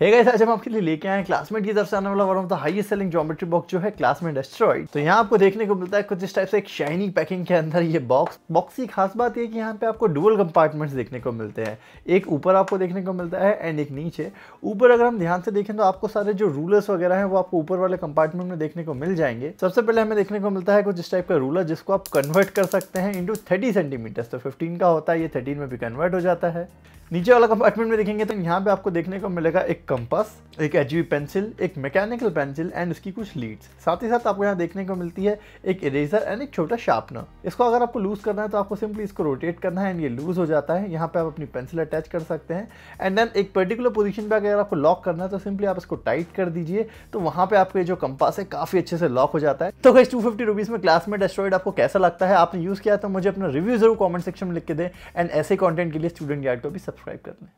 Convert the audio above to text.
hey guys आज हम आपके लिए लेके आए क्लासमेट की तरफ से आने वाला one of the highest selling geometry box जो है क्लासमेट एस्ट्रॉइड तो यहाँ आपको देखने को मिलता है कुछ इस टाइप से एक शाइनी पैकिंग के अंदर ये बॉक्स बॉक्स की खास बात ये कि यहाँ पे आपको डुअल कंपार्टमेंट्स देखने को मिलते हैं एक ऊपर आपको देखने को मिलता है एंड एक नीचे ऊपर अगर हम ध्यान से देखें तो आपको सारे जो रूलर्स वगैरह है वो आपको ऊपर वाले कंपार्टमेंट में देखने को मिल जाएंगे सबसे पहले हमें देखने को मिलता है कुछ इस टाइप का रूलर जिसको आप कन्वर्ट कर सकते हैं इंटू थर्टी सेंटीमीटर्स तो फिफ्टीन का होता है ये थर्टीन में भी कन्वर्ट हो जाता है नीचे वाला कंपार्टमेंट में देखेंगे तो यहाँ पे आपको देखने को मिलेगा एक कंपास एक एच पेंसिल एक मैकेनिकल पेंसिल एंड उसकी कुछ लीड्स साथ ही साथ आपको यहाँ देखने को मिलती है एक इरेजर एंड एक छोटा शार्पनर इसको अगर आपको लूज करना है तो आपको सिंपली इसको रोटेट करना है एंड ये लूज हो जाता है यहाँ पे आप अपनी पेंसिल अटैच कर सकते हैं एंड देन एक पर्टिकुलर पोजिशन पर अगर आपको लॉक करना है तो सिंपली आप इसको टाइट कर दीजिए तो वहाँ पे आपके जो कंपास है काफ़ी अच्छे से लॉक हो जाता है तो कैसे टू फिफ्टी में क्लास में एस्ट्रॉइड आपको कैसा लगता है आपने यूज़ किया तो मुझे अपना रिव्यू जरूर कॉमेंट सेक्शन में लिख के दें एंड ऐसे कॉन्टेंट के लिए स्टूडेंट गाइड को भी सब सब्सक्राइब कर लें